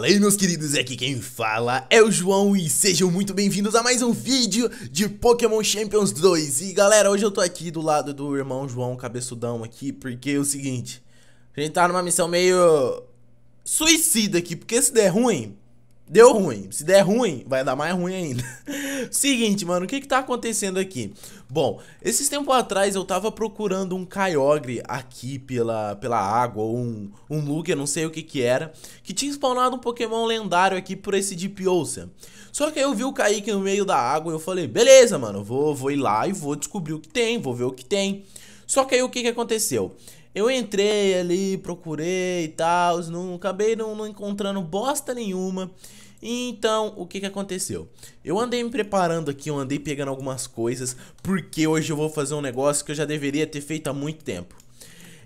Fala aí meus queridos, aqui quem fala é o João e sejam muito bem-vindos a mais um vídeo de Pokémon Champions 2 E galera, hoje eu tô aqui do lado do irmão João Cabeçudão aqui, porque é o seguinte A gente tá numa missão meio suicida aqui, porque se der ruim, Deu ruim. Se der ruim, vai dar mais ruim ainda. Seguinte, mano, o que que tá acontecendo aqui? Bom, esses tempos atrás eu tava procurando um Kyogre aqui pela, pela água, ou um, um Lugia, não sei o que que era, que tinha spawnado um Pokémon lendário aqui por esse Deep Ocean. Só que aí eu vi o Kaique no meio da água e eu falei, beleza, mano, vou, vou ir lá e vou descobrir o que tem, vou ver o que tem. Só que aí o que que aconteceu? Eu entrei ali, procurei e tal, não, acabei não, não encontrando bosta nenhuma. Então, o que, que aconteceu? Eu andei me preparando aqui, eu andei pegando algumas coisas, porque hoje eu vou fazer um negócio que eu já deveria ter feito há muito tempo.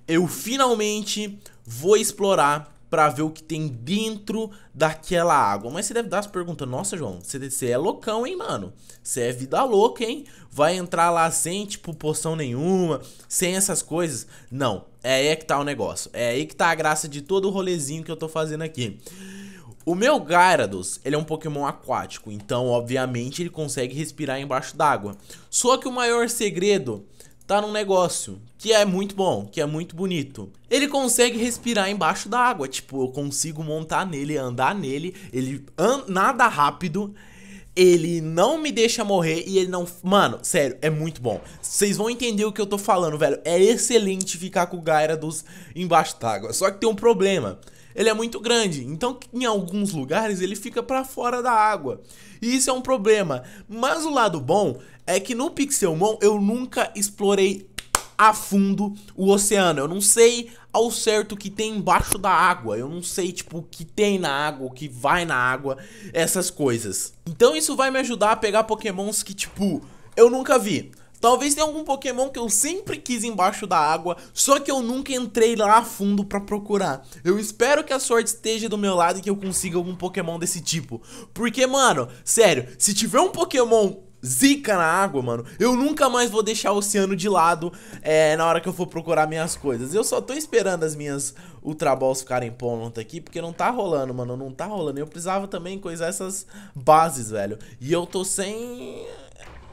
Eu finalmente vou explorar para ver o que tem dentro daquela água. Mas você deve estar se perguntando, nossa, João, você é loucão, hein, mano? Você é vida louca, hein? Vai entrar lá sem, tipo, poção nenhuma, sem essas coisas? Não, é aí é que tá o negócio. É aí que tá a graça de todo o rolezinho que eu tô fazendo aqui. O meu Gyarados, ele é um Pokémon aquático, então obviamente ele consegue respirar embaixo d'água. Só que o maior segredo tá num negócio que é muito bom, que é muito bonito. Ele consegue respirar embaixo da água, tipo, eu consigo montar nele, andar nele, ele an nada rápido, ele não me deixa morrer e ele não. Mano, sério, é muito bom. Vocês vão entender o que eu tô falando, velho. É excelente ficar com o Gyarados embaixo d'água. Só que tem um problema ele é muito grande, então em alguns lugares ele fica para fora da água. E isso é um problema. Mas o lado bom é que no Pixelmon eu nunca explorei a fundo o oceano. Eu não sei ao certo o que tem embaixo da água. Eu não sei, tipo, o que tem na água, o que vai na água, essas coisas. Então isso vai me ajudar a pegar pokémons que, tipo, eu nunca vi. Talvez tenha algum Pokémon que eu sempre quis embaixo da água, só que eu nunca entrei lá a fundo pra procurar. Eu espero que a sorte esteja do meu lado e que eu consiga algum Pokémon desse tipo. Porque, mano, sério, se tiver um Pokémon zica na água, mano, eu nunca mais vou deixar o oceano de lado é, na hora que eu for procurar minhas coisas. Eu só tô esperando as minhas Ultra Balls ficarem ponta aqui, porque não tá rolando, mano, não tá rolando. Eu precisava também coisar essas bases, velho. E eu tô sem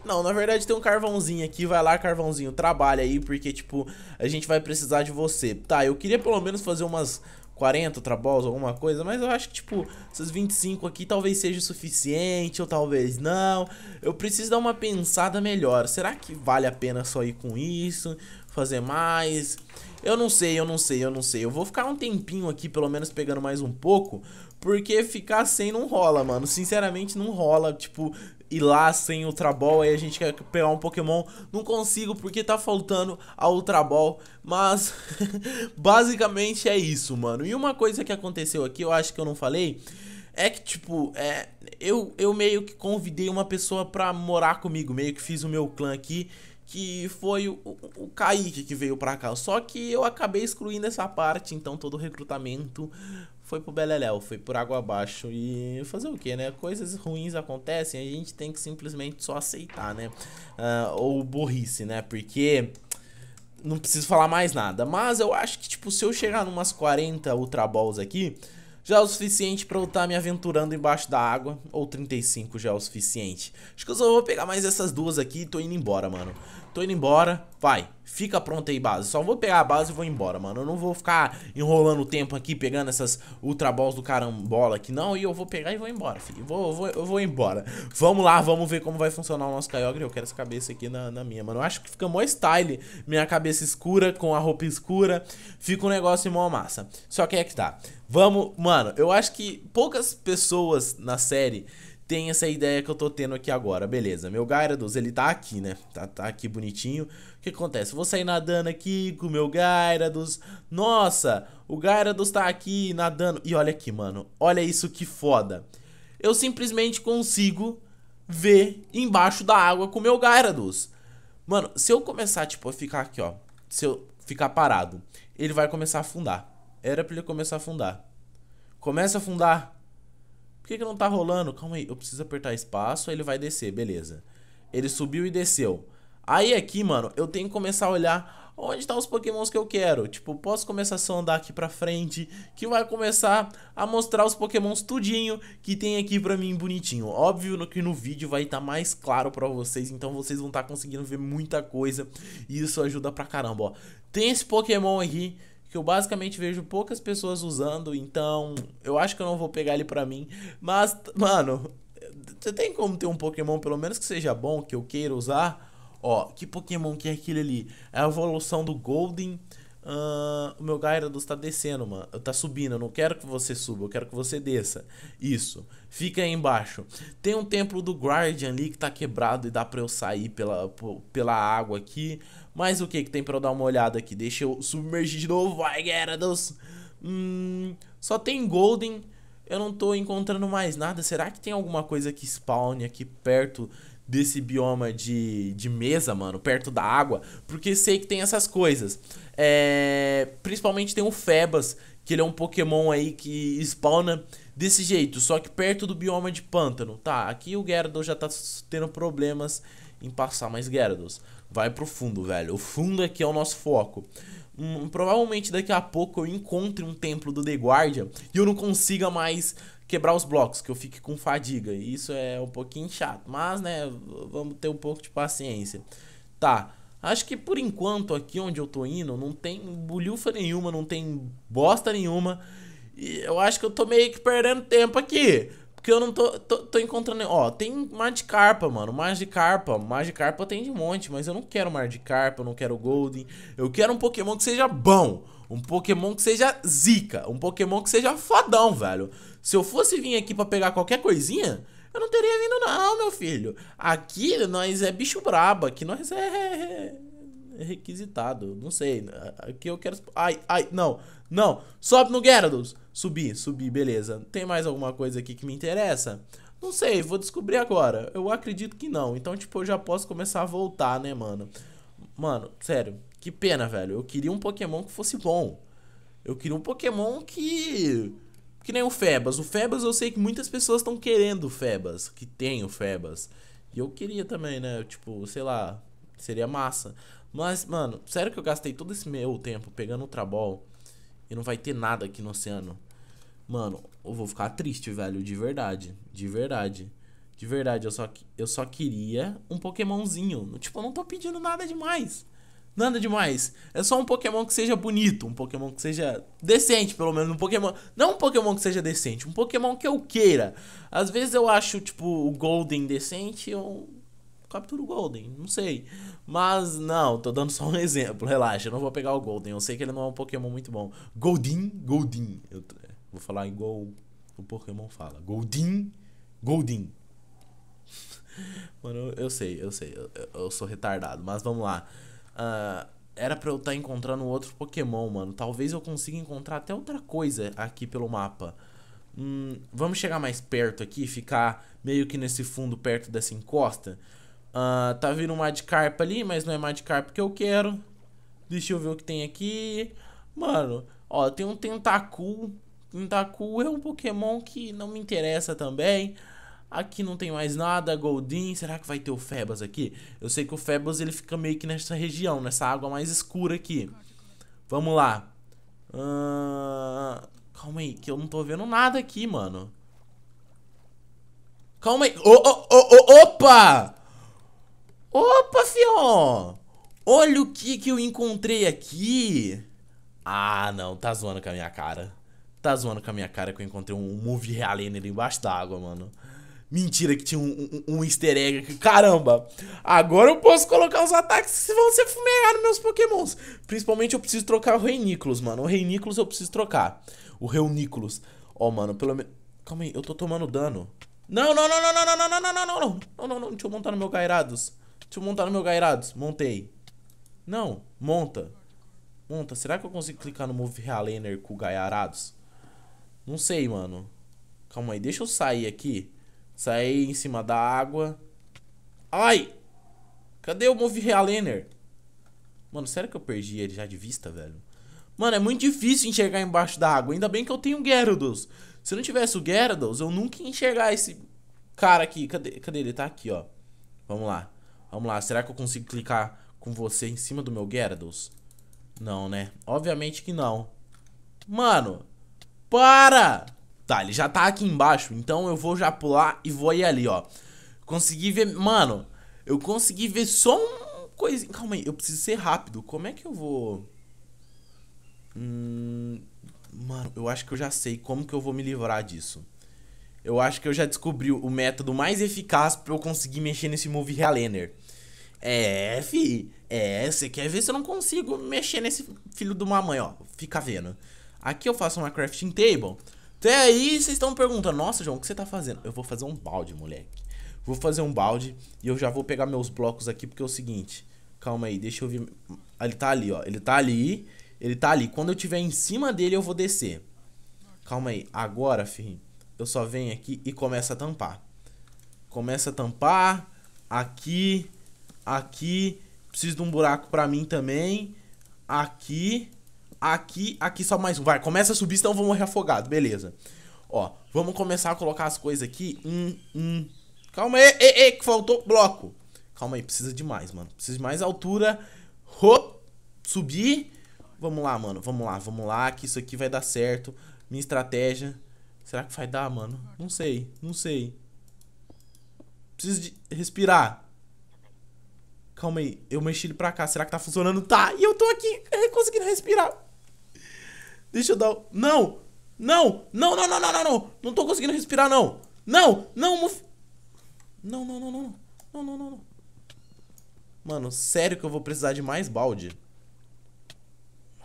não, na verdade tem um carvãozinho aqui, vai lá, carvãozinho, trabalha aí, porque, tipo, a gente vai precisar de você. Tá, eu queria pelo menos fazer umas 40 trabalhos, alguma coisa, mas eu acho que, tipo, esses 25 aqui talvez seja o suficiente, ou talvez não. Eu preciso dar uma pensada melhor. Será que vale a pena só ir com isso? Fazer mais? Eu não sei, eu não sei, eu não sei. Eu vou ficar um tempinho aqui, pelo menos pegando mais um pouco, porque ficar sem não rola, mano. Sinceramente, não rola. Tipo, ir lá sem Ultra Ball. Aí a gente quer pegar um Pokémon. Não consigo porque tá faltando a Ultra Ball. Mas basicamente é isso, mano. E uma coisa que aconteceu aqui, eu acho que eu não falei. É que, tipo, é, eu, eu meio que convidei uma pessoa pra morar comigo. Meio que fiz o meu clã aqui que foi o, o, Kaique que veio para cá. Só que eu acabei excluindo essa parte, então todo o recrutamento foi pro Beleléu, foi por água abaixo. E fazer o que, né? Coisas ruins acontecem, a gente tem que simplesmente só aceitar, né? Uh, ou burrice, né? Porque não preciso falar mais nada. Mas eu acho que, tipo, se eu chegar numas 40 Ultra Balls aqui, já é o suficiente pra eu estar tá me aventurando embaixo da água. Ou 35 já é o suficiente. Acho que eu só vou pegar mais essas duas aqui e tô indo embora, mano tô indo embora, vai, fica pronta aí base. Só vou pegar a base e vou embora, mano. Eu não vou ficar enrolando o tempo aqui, pegando essas ultra balls do carambola aqui, não. E eu vou pegar e vou embora, filho. Vou, vou, eu vou embora. Vamos lá, vamos ver como vai funcionar o nosso Kyogre. Eu quero essa cabeça aqui na, na minha, mano. Eu acho que fica mó style minha cabeça escura com a roupa escura. Fica um negócio mó massa. Só que é que tá. Vamos, mano, eu acho que poucas pessoas na série tem essa ideia que eu tô tendo aqui agora. Beleza, meu Gyarados, ele tá aqui, né? Tá, tá aqui bonitinho. O que acontece? Eu vou sair nadando aqui com o meu Gyarados. Nossa, o Gyarados tá aqui nadando. E olha aqui, mano. Olha isso que foda. Eu simplesmente consigo ver embaixo da água com o meu Gyarados. Mano, se eu começar, tipo, a ficar aqui, ó. Se eu ficar parado, ele vai começar a afundar. Era pra ele começar a afundar. Começa a afundar. Por que, que não tá rolando? Calma aí, eu preciso apertar espaço, aí ele vai descer, beleza. Ele subiu e desceu. Aí aqui, mano, eu tenho que começar a olhar onde estão tá os pokémons que eu quero. Tipo, posso começar a andar aqui pra frente, que vai começar a mostrar os pokémons tudinho que tem aqui pra mim bonitinho. Óbvio que no vídeo vai estar tá mais claro pra vocês, então vocês vão estar tá conseguindo ver muita coisa. E isso ajuda pra caramba, ó. Tem esse pokémon aqui que eu basicamente vejo poucas pessoas usando, então eu acho que eu não vou pegar ele pra mim. Mas, mano, você tem como ter um Pokémon, pelo menos que seja bom, que eu queira usar? Ó, que Pokémon que é aquele ali? É a evolução do Golden Uh, o meu Gyarados tá descendo, mano. Tá subindo, eu não quero que você suba, eu quero que você desça. Isso. Fica aí embaixo. Tem um templo do Guardian ali que tá quebrado e dá pra eu sair pela, pela água aqui. Mas o que que tem pra eu dar uma olhada aqui? Deixa eu submergir de novo. Vai, Gyarados! Hum, só tem Golden. Eu não tô encontrando mais nada. Será que tem alguma coisa que spawn aqui perto desse bioma de, de mesa, mano, perto da água, porque sei que tem essas coisas. É, principalmente tem o Febas, que ele é um Pokémon aí que spawna desse jeito, só que perto do bioma de pântano. Tá, aqui o Gyarados já tá tendo problemas em passar, mais Gyarados, vai pro fundo, velho. O fundo aqui é o nosso foco. Hum, provavelmente daqui a pouco eu encontre um templo do The Guardian e eu não consiga mais quebrar os blocos, que eu fique com fadiga. E isso é um pouquinho chato, mas né, vamos ter um pouco de paciência. Tá. Acho que por enquanto aqui onde eu tô indo não tem bolhufa nenhuma, não tem bosta nenhuma. E eu acho que eu tô meio que perdendo tempo aqui. Porque eu não tô, tô, tô encontrando. Ó, tem mar de carpa, mano. Mar de carpa. Mar de carpa tem de monte, mas eu não quero mar de carpa, eu não quero golden. Eu quero um Pokémon que seja bom. Um Pokémon que seja zica. Um Pokémon que seja fodão, velho. Se eu fosse vir aqui para pegar qualquer coisinha, eu não teria vindo não, meu filho. Aqui nós é bicho brabo, aqui nós é, é, é requisitado. Não sei, né, aqui eu quero... Ai, ai, não, não. Sobe no Gyarados. Subi, subi, beleza. Tem mais alguma coisa aqui que me interessa? Não sei, vou descobrir agora. Eu acredito que não. Então, tipo, eu já posso começar a voltar, né, mano? Mano, sério, que pena, velho. Eu queria um Pokémon que fosse bom. Eu queria um Pokémon que que nem o Febas. O Febas eu sei que muitas pessoas estão querendo o Febas, que tem o Febas. E eu queria também, né? Tipo, sei lá, seria massa. Mas, mano, sério que eu gastei todo esse meu tempo pegando o Trabol e não vai ter nada aqui no oceano? Mano, eu vou ficar triste, velho, de verdade. De verdade. De verdade, eu só, eu só queria um Pokémonzinho. Tipo, eu não tô pedindo nada demais. Nada demais. É só um Pokémon que seja bonito, um Pokémon que seja decente, pelo menos. Um Pokémon. Não um Pokémon que seja decente, um Pokémon que eu queira. Às vezes eu acho, tipo, o Golden decente, eu capturo o Golden, não sei. Mas não, tô dando só um exemplo, relaxa, eu não vou pegar o Golden. Eu sei que ele não é um Pokémon muito bom. Golden Golden Eu é, vou falar igual o Pokémon fala. Golden Golden Mano, eu, eu sei, eu sei, eu, eu sou retardado, mas vamos lá. Ah, era pra eu estar tá encontrando outro Pokémon, mano. Talvez eu consiga encontrar até outra coisa aqui pelo mapa. Hum, vamos chegar mais perto aqui, ficar meio que nesse fundo perto dessa encosta. Uh, tá vindo um Madcarp ali, mas não é Madcarp que eu quero. Deixa eu ver o que tem aqui. Mano, ó, tem um Tentacool. Tentacool é um Pokémon que não me interessa também. Aqui não tem mais nada, Goldin, será que vai ter o Febas aqui? Eu sei que o Febas ele fica meio que nessa região, nessa água mais escura aqui. Vamos lá. Uh... Calma aí, que eu não tô vendo nada aqui, mano. Calma aí. Oh, oh, oh, opa! Opa, fião! Olha o que que eu encontrei aqui. Ah, não. Tá zoando com a minha cara. Tá zoando com a minha cara que eu encontrei um Move Realene ali embaixo d'água, mano. Mentira, que tinha um, um, um easter egg. Caramba, agora eu posso colocar os ataques que vão ser fumegados meus pokémons. Principalmente eu preciso trocar o Reinículos, mano. O Reinículos eu preciso trocar. O Reuniclus. Ó, oh, mano, pelo menos... Calma aí, eu tô tomando dano. Não, não, não, não, não, não, não, não, não, não, não, não, não, não. Deixa eu montar no meu Gairados. Deixa eu montar no meu Gairados. Montei. Não, monta. Monta. Será que eu consigo clicar no Move Realener com o Gairados? Não sei, mano. Calma aí, deixa eu sair aqui. Saí em cima da água. Ai! Cadê o Move Realener? Mano, sério que eu perdi ele já de vista, velho? Mano, é muito difícil enxergar embaixo da água. Ainda bem que eu tenho o Gyarados. Se eu não tivesse o Gyarados, eu nunca ia enxergar esse cara aqui. Cadê, cadê ele? Tá aqui, ó. Vamos lá. Vamos lá. Será que eu consigo clicar com você em cima do meu Gyarados? Não, né? Obviamente que não. Mano, para! Tá, ele já tá aqui embaixo, então eu vou já pular e vou ir ali, ó. Consegui ver... Mano, eu consegui ver só um coisinho... Calma aí, eu preciso ser rápido. Como é que eu vou... Hum... Mano, eu acho que eu já sei como que eu vou me livrar disso. Eu acho que eu já descobri o método mais eficaz pra eu conseguir mexer nesse Move Realender. É, fi. É, você quer ver se eu não consigo mexer nesse filho de uma mãe, ó. Fica vendo. Aqui eu faço uma crafting table. Até então aí vocês estão perguntando, nossa, João, o que você tá fazendo? Eu vou fazer um balde, moleque. Vou fazer um balde e eu já vou pegar meus blocos aqui, porque é o seguinte. Calma aí, deixa eu ver. Ele tá ali, ó. Ele tá ali. Ele tá ali. Quando eu tiver em cima dele, eu vou descer. Calma aí. Agora, filho, eu só venho aqui e começo a tampar. Começa a tampar. Aqui. Aqui. Preciso de um buraco pra mim também. Aqui aqui, aqui só mais um. Vai, começa a subir, senão eu vou morrer afogado. Beleza. Ó, vamos começar a colocar as coisas aqui. Hum, hum. Calma aí, ei, ei, que faltou bloco. Calma aí, precisa de mais, mano. Precisa de mais altura. Ho, subir. Vamos lá, mano. Vamos lá, vamos lá, que isso aqui vai dar certo. Minha estratégia. Será que vai dar, mano? Não sei, não sei. Preciso de respirar. Calma aí, eu mexi ele pra cá. Será que tá funcionando? Tá, e eu tô aqui eh, conseguindo respirar. Deixa eu dar. Não! Não! Não, não, não, não, não, não! Não tô conseguindo respirar, não! Não! Não, muf... Não, não, não, não, não. Não, não, não, Mano, sério que eu vou precisar de mais balde?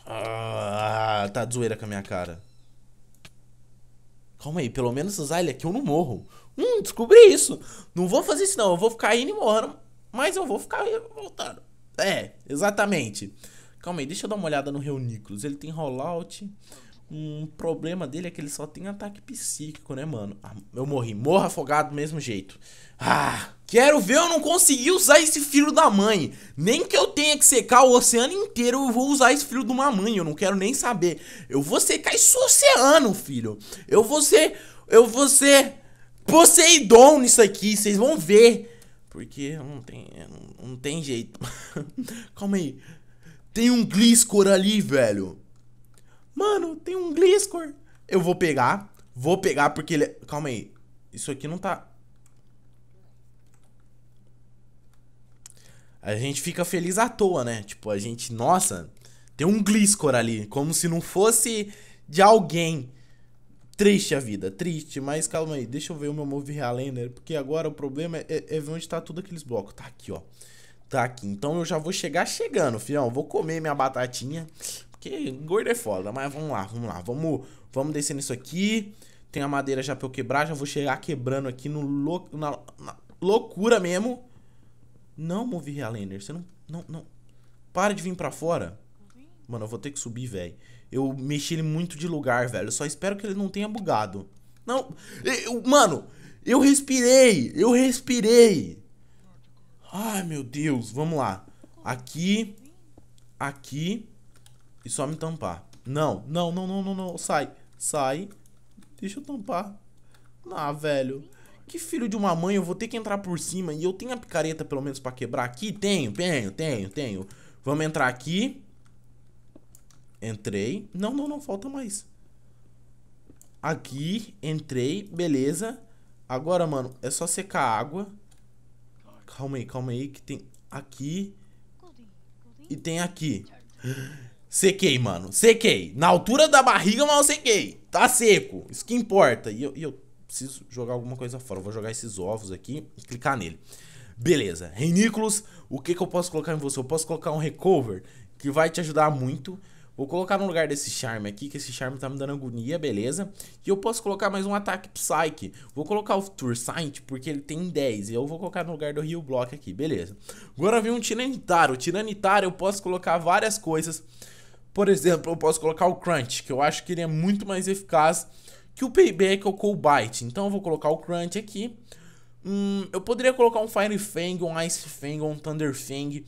Ah, tá de zoeira com a minha cara. Calma aí, pelo menos usar ele aqui eu não morro. Hum, descobri isso. Não vou fazer isso não, eu vou ficar indo e morrendo, mas eu vou ficar voltando. É, exatamente. Calma aí, deixa eu dar uma olhada no Reuniclus. Ele tem rollout. Um problema dele é que ele só tem ataque psíquico, né, mano? Ah, eu morri. Morra afogado do mesmo jeito. Ah, quero ver eu não consegui usar esse filho da mãe. Nem que eu tenha que secar o oceano inteiro, eu vou usar esse filho de uma mãe. Eu não quero nem saber. Eu vou secar esse oceano, filho. Eu vou ser. Eu vou ser. Poseidon nisso aqui, vocês vão ver. Porque não tem, não tem jeito. Calma aí. Tem um Gliscor ali, velho. Mano, tem um Gliscor. Eu vou pegar. Vou pegar porque ele... É, calma aí. Isso aqui não tá... A gente fica feliz à toa, né? Tipo, a gente... Nossa, tem um Gliscor ali. Como se não fosse de alguém. Triste a vida, triste, mas calma aí, deixa eu ver o meu Move Realender, porque agora o problema é, é ver é onde tá tudo aqueles blocos. Tá aqui, ó tá aqui. Então eu já vou chegar chegando, fião. Vou comer minha batatinha. Porque gordo é foda. Mas vamos lá, vamos lá. Vamos, vamos descendo isso aqui. Tem a madeira já pra eu quebrar. Já vou chegar quebrando aqui no lou na, na loucura mesmo. Não, Move Realender. Você não. Não, não. Para de vir pra fora. Mano, eu vou ter que subir, velho. Eu mexi ele muito de lugar, velho. Eu só espero que ele não tenha bugado. Não. Eu, mano, eu respirei. Eu respirei. Ai, meu Deus. Vamos lá. Aqui. Aqui. E só me tampar. Não, não, não, não, não, não. Sai. Sai. Deixa eu tampar. Ah, velho. Que filho de uma mãe, eu vou ter que entrar por cima. E eu tenho a picareta, pelo menos, pra quebrar aqui? Tenho, tenho, tenho, tenho. Vamos entrar aqui. Entrei. Não, não, não, falta mais. Aqui, entrei, beleza. Agora, mano, é só secar a água. Calma aí, calma aí, que tem aqui e tem aqui. Sequei, mano. Sequei. Na altura da barriga, mas eu sequei. Tá seco. Isso que importa. E eu, e eu preciso jogar alguma coisa fora. Eu vou jogar esses ovos aqui e clicar nele. Beleza. Reinículos, o que, que eu posso colocar em você? Eu posso colocar um recover, que vai te ajudar muito. Vou colocar no lugar desse charme aqui, que esse charme tá me dando agonia, beleza? E eu posso colocar mais um ataque Psyche. Vou colocar o Tour Sight, porque ele tem 10. E eu vou colocar no lugar do Rio Block aqui, beleza. Agora vem um Tiranitar. O Tiranitar eu posso colocar várias coisas. Por exemplo, eu posso colocar o Crunch, que eu acho que ele é muito mais eficaz que o Payback ou o Cold Bite. Então eu vou colocar o Crunch aqui. Hum, eu poderia colocar um Fire Fang, um Ice Fang, um Thunder Fang...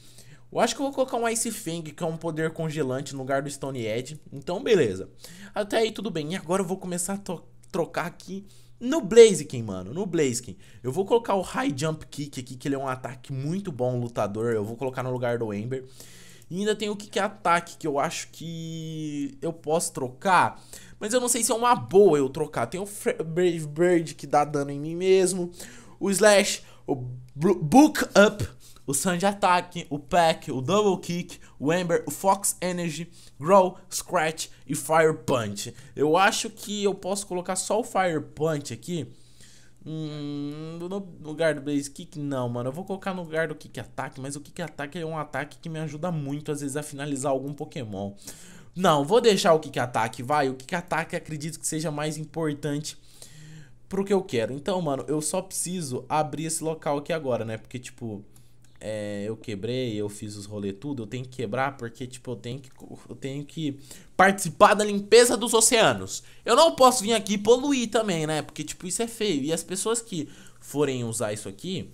Eu acho que eu vou colocar um Ice Fang, que é um poder congelante no lugar do Stone Edge. Então, beleza. Até aí tudo bem. E agora eu vou começar a trocar aqui no Blaziken, mano, no Blaziken. Eu vou colocar o High Jump Kick aqui, que ele é um ataque muito bom, lutador. Eu vou colocar no lugar do Ember. E ainda tem o Kick Ataque, que eu acho que eu posso trocar. Mas eu não sei se é uma boa eu trocar. Tem o Brave Bird, que dá dano em mim mesmo. O Slash, o Book Up, o Sand Attack, o Pack, o Double Kick, o Ember, o Fox Energy, Grow, Scratch e Fire Punch. Eu acho que eu posso colocar só o Fire Punch aqui. Hum, no lugar do Blaze Kick, não, mano. Eu vou colocar no lugar do Kick Attack, mas o Kick Attack é um ataque que me ajuda muito, às vezes, a finalizar algum Pokémon. Não, vou deixar o Kick Attack, vai. O Kick Attack acredito que seja mais importante pro que eu quero. Então, mano, eu só preciso abrir esse local aqui agora, né? Porque, tipo, é, eu quebrei, eu fiz os rolê tudo, eu tenho que quebrar porque, tipo, eu tenho que, eu tenho que participar da limpeza dos oceanos. Eu não posso vir aqui poluir também, né? Porque, tipo, isso é feio. E as pessoas que forem usar isso aqui,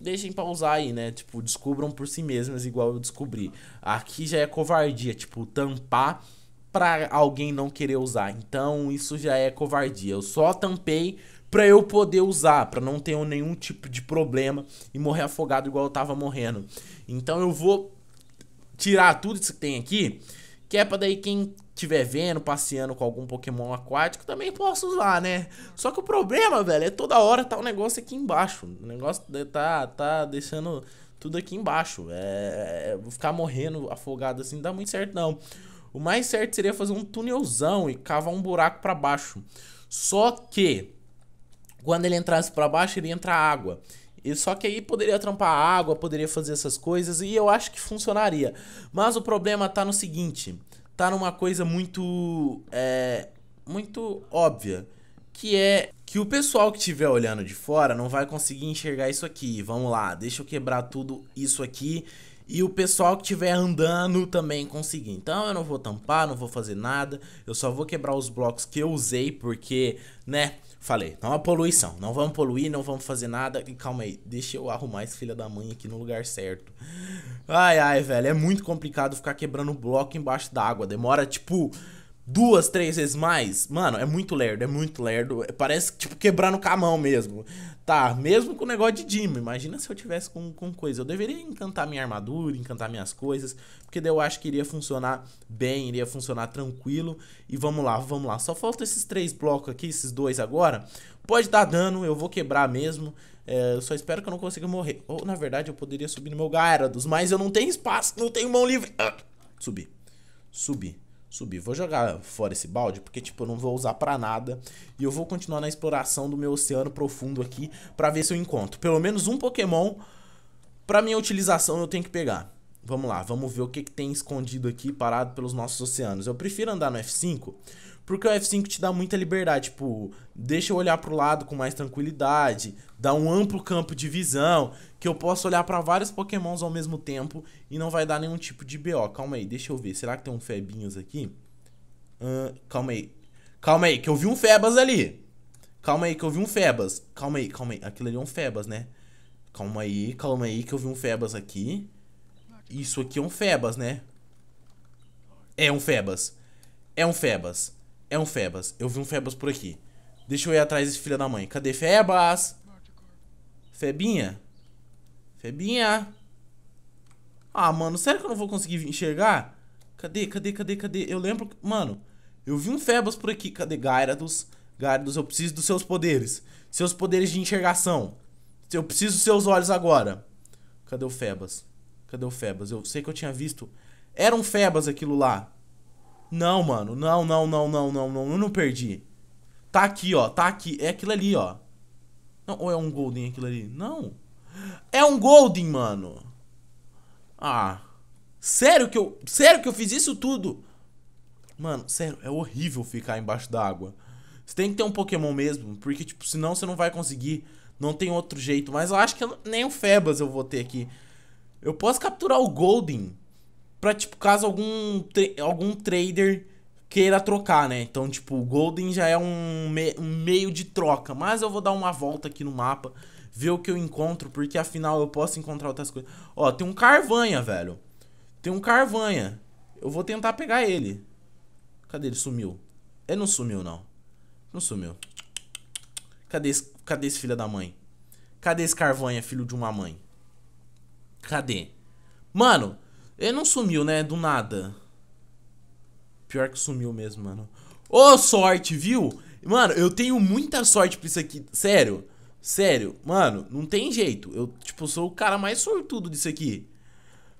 deixem pra usar aí, né? Tipo, descubram por si mesmas, igual eu descobri. Aqui já é covardia, tipo, tampar pra alguém não querer usar. Então, isso já é covardia. Eu só tampei para eu poder usar, para não ter nenhum tipo de problema e morrer afogado igual eu tava morrendo. Então eu vou tirar tudo isso que tem aqui, que é para daí quem tiver vendo, passeando com algum Pokémon aquático, também possa usar, né? Só que o problema, velho, é toda hora tá o um negócio aqui embaixo. O negócio né, tá tá deixando tudo aqui embaixo. É, é ficar morrendo afogado assim, não dá muito certo não. O mais certo seria fazer um túnelzão e cavar um buraco para baixo. Só que quando ele entrasse para baixo, ele entrar água. E só que aí poderia trampar água, poderia fazer essas coisas e eu acho que funcionaria. Mas o problema tá no seguinte, tá numa coisa muito é muito óbvia, que é que o pessoal que estiver olhando de fora não vai conseguir enxergar isso aqui. Vamos lá, deixa eu quebrar tudo isso aqui e o pessoal que estiver andando também conseguir. Então eu não vou tampar, não vou fazer nada, eu só vou quebrar os blocos que eu usei porque, né, Falei, não é poluição, não vamos poluir, não vamos fazer nada. E calma aí, deixa eu arrumar esse filho da mãe aqui no lugar certo. Ai, ai, velho, é muito complicado ficar quebrando bloco embaixo d'água. Demora, tipo, duas, três vezes mais, mano, é muito lerdo, é muito lerdo. Parece, tipo, quebrar no camão mesmo. Tá, mesmo com o negócio de Dima. Imagina se eu tivesse com, com coisa. Eu deveria encantar minha armadura, encantar minhas coisas, porque daí eu acho que iria funcionar bem, iria funcionar tranquilo. E vamos lá, vamos lá. Só falta esses três blocos aqui, esses dois agora. Pode dar dano, eu vou quebrar mesmo. É, eu só espero que eu não consiga morrer. Ou, na verdade, eu poderia subir no meu Gyarados, mas eu não tenho espaço, não tenho mão livre. Ah, subi, subi subir. Vou jogar fora esse balde, porque tipo, eu não vou usar pra nada. E eu vou continuar na exploração do meu oceano profundo aqui, pra ver se eu encontro. Pelo menos um Pokémon, pra minha utilização, eu tenho que pegar. Vamos lá, vamos ver o que, que tem escondido aqui, parado pelos nossos oceanos. Eu prefiro andar no F5, porque o F5 te dá muita liberdade, tipo, deixa eu olhar pro lado com mais tranquilidade, dá um amplo campo de visão, que eu posso olhar para vários pokémons ao mesmo tempo e não vai dar nenhum tipo de BO. Calma aí, deixa eu ver, será que tem um Febinhos aqui? Uh, calma aí, calma aí, que eu vi um Febas ali. Calma aí, que eu vi um Febas. Calma aí, calma aí, aquilo ali é um Febas, né? Calma aí, calma aí, que eu vi um Febas aqui. Isso aqui é um Febas, né? É um Febas. É um Febas. É um Febas. Eu vi um Febas por aqui. Deixa eu ir atrás desse filho da mãe. Cadê Febas? Febinha? Febinha? Ah, mano, sério que eu não vou conseguir enxergar? Cadê, cadê, cadê, cadê? Eu lembro... Mano, eu vi um Febas por aqui. Cadê Gyarados? Gyarados, eu preciso dos seus poderes. Seus poderes de enxergação. Eu preciso dos seus olhos agora. Cadê o Febas? Cadê o Febas? Eu sei que eu tinha visto... Era um Febas aquilo lá. Não, mano. Não, não, não, não, não, não. Eu não perdi. Tá aqui, ó. Tá aqui. É aquilo ali, ó. Não, ou é um golden aquilo ali? Não. É um golden, mano. Ah. Sério que eu... Sério que eu fiz isso tudo? Mano, sério. É horrível ficar embaixo d'água. Você tem que ter um Pokémon mesmo. Porque, tipo, senão você não vai conseguir... Não tem outro jeito. Mas eu acho que eu, nem o Febas eu vou ter aqui. Eu posso capturar o Golden pra, tipo, caso algum, algum trader queira trocar, né? Então, tipo, o Golden já é um, me um meio de troca. Mas eu vou dar uma volta aqui no mapa, ver o que eu encontro, porque afinal eu posso encontrar outras coisas. Ó, tem um Carvanha, velho. Tem um Carvanha. Eu vou tentar pegar ele. Cadê ele? Sumiu. Ele não sumiu, não. Não sumiu. Cadê esse, cadê esse filho da mãe? Cadê esse Carvanha, filho de uma mãe? Cadê? Mano, ele não sumiu, né? Do nada. Pior que sumiu mesmo, mano. Ô, oh, sorte, viu? Mano, eu tenho muita sorte pra isso aqui. Sério. Sério. Mano, não tem jeito. Eu, tipo, sou o cara mais sortudo disso aqui.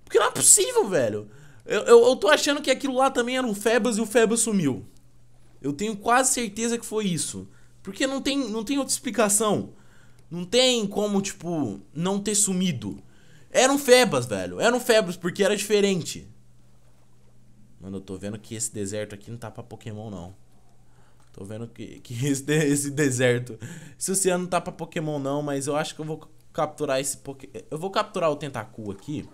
Porque não é possível, velho. Eu, eu, eu tô achando que aquilo lá também era um Febas e o Febas sumiu. Eu tenho quase certeza que foi isso. Porque não tem, não tem outra explicação. Não tem como, tipo, não ter sumido. Eram febas, velho. Eram febas porque era diferente. Mano, eu tô vendo que esse deserto aqui não tá pra Pokémon, não. Tô vendo que, que esse, esse deserto... Esse oceano não tá pra Pokémon, não, mas eu acho que eu vou capturar esse Pokémon. Eu vou capturar o Tentacu aqui.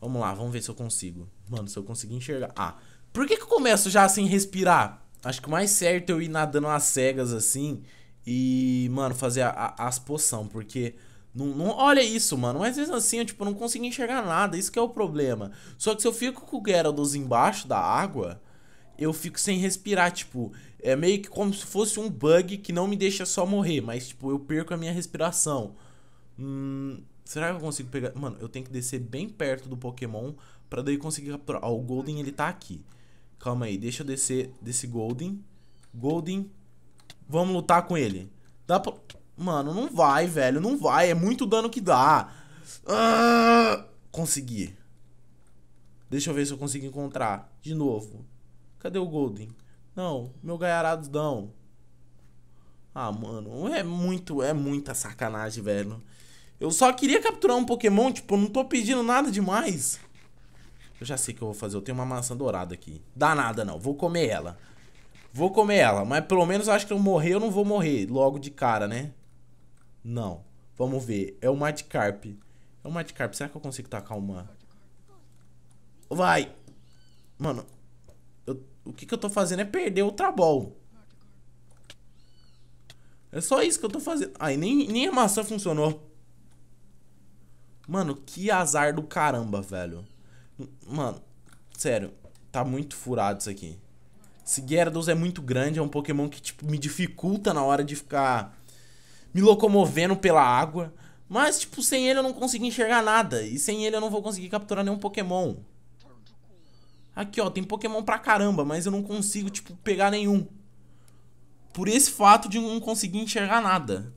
Vamos lá, vamos ver se eu consigo. Mano, se eu conseguir enxergar... Ah, por que que eu começo já sem respirar? Acho que o mais certo é eu ir nadando às cegas, assim... E, mano, fazer a, a, as poção, porque... Não, não, olha isso, mano. Mas mesmo assim, eu tipo, não consigo enxergar nada. Isso que é o problema. Só que se eu fico com o Geraldos embaixo da água, eu fico sem respirar, tipo... É meio que como se fosse um bug que não me deixa só morrer. Mas, tipo, eu perco a minha respiração. Hum, será que eu consigo pegar... Mano, eu tenho que descer bem perto do Pokémon pra daí conseguir capturar. Ó, o Golden, ele tá aqui. Calma aí, deixa eu descer desse Golden. Golden. Vamos lutar com ele. Dá pra... Mano, não vai, velho. Não vai. É muito dano que dá. Ah, consegui. Deixa eu ver se eu consigo encontrar. De novo. Cadê o Golden? Não, meu ganharadão. Ah, mano, é muito, é muita sacanagem, velho. Eu só queria capturar um Pokémon, tipo, não tô pedindo nada demais. Eu já sei o que eu vou fazer, eu tenho uma maçã dourada aqui. Dá nada não, vou comer ela. Vou comer ela, mas pelo menos eu acho que eu morrer, eu não vou morrer logo de cara, né? Não. Vamos ver. É o Madcarp. É o Madcarp. Será que eu consigo tacar uma? Vai! Mano, eu... o que, que eu tô fazendo é perder o Trabol. É só isso que eu tô fazendo. Ai, nem, nem a maçã funcionou. Mano, que azar do caramba, velho. Mano, sério. Tá muito furado isso aqui. Esse Gyarados é muito grande, é um Pokémon que, tipo, me dificulta na hora de ficar me locomovendo pela água. Mas, tipo, sem ele eu não consigo enxergar nada. E sem ele eu não vou conseguir capturar nenhum Pokémon. Aqui, ó, tem Pokémon pra caramba, mas eu não consigo, tipo, pegar nenhum. Por esse fato de não conseguir enxergar nada.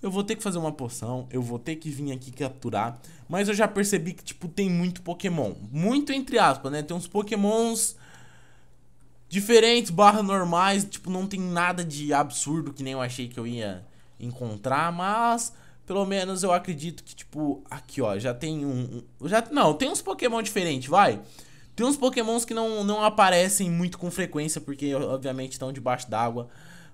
Eu vou ter que fazer uma poção, eu vou ter que vir aqui capturar. Mas eu já percebi que, tipo, tem muito Pokémon. Muito entre aspas, né? Tem uns Pokémons diferentes, barra normais. Tipo, não tem nada de absurdo que nem eu achei que eu ia encontrar, mas pelo menos eu acredito que, tipo, aqui, ó, já tem um... já, não, tem uns Pokémon diferentes, vai. Tem uns Pokémons que não, não aparecem muito com frequência, porque, obviamente, estão debaixo d'água.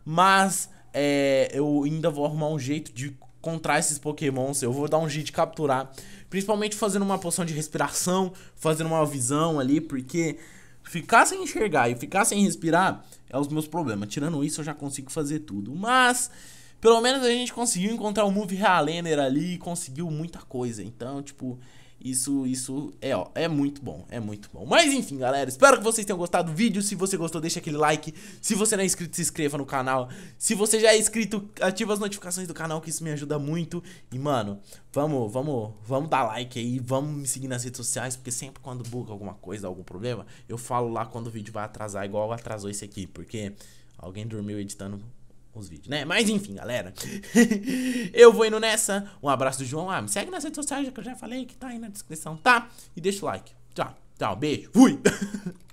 Mas é, eu ainda vou arrumar um jeito de encontrar esses pokémons, eu vou dar um jeito de capturar. Principalmente fazendo uma poção de respiração, fazendo uma visão ali, porque ficar sem enxergar e ficar sem respirar é os meus problemas. Tirando isso, eu já consigo fazer tudo. Mas pelo menos a gente conseguiu encontrar o Movie Highlander ali e conseguiu muita coisa. Então, tipo, isso, isso é, ó, é muito bom, é muito bom. Mas enfim, galera, espero que vocês tenham gostado do vídeo. Se você gostou, deixa aquele like. Se você não é inscrito, se inscreva no canal. Se você já é inscrito, ativa as notificações do canal, que isso me ajuda muito. E, mano, vamos, vamos, vamos dar like aí, vamos me seguir nas redes sociais, porque sempre quando buga alguma coisa, algum problema, eu falo lá quando o vídeo vai atrasar, igual atrasou esse aqui, porque alguém dormiu editando os vídeos, né? Mas enfim, galera. eu vou indo nessa. Um abraço do João. Ah, me segue nas redes sociais que eu já falei que tá aí na descrição, tá? E deixa o like. Tchau, tchau, beijo. Fui!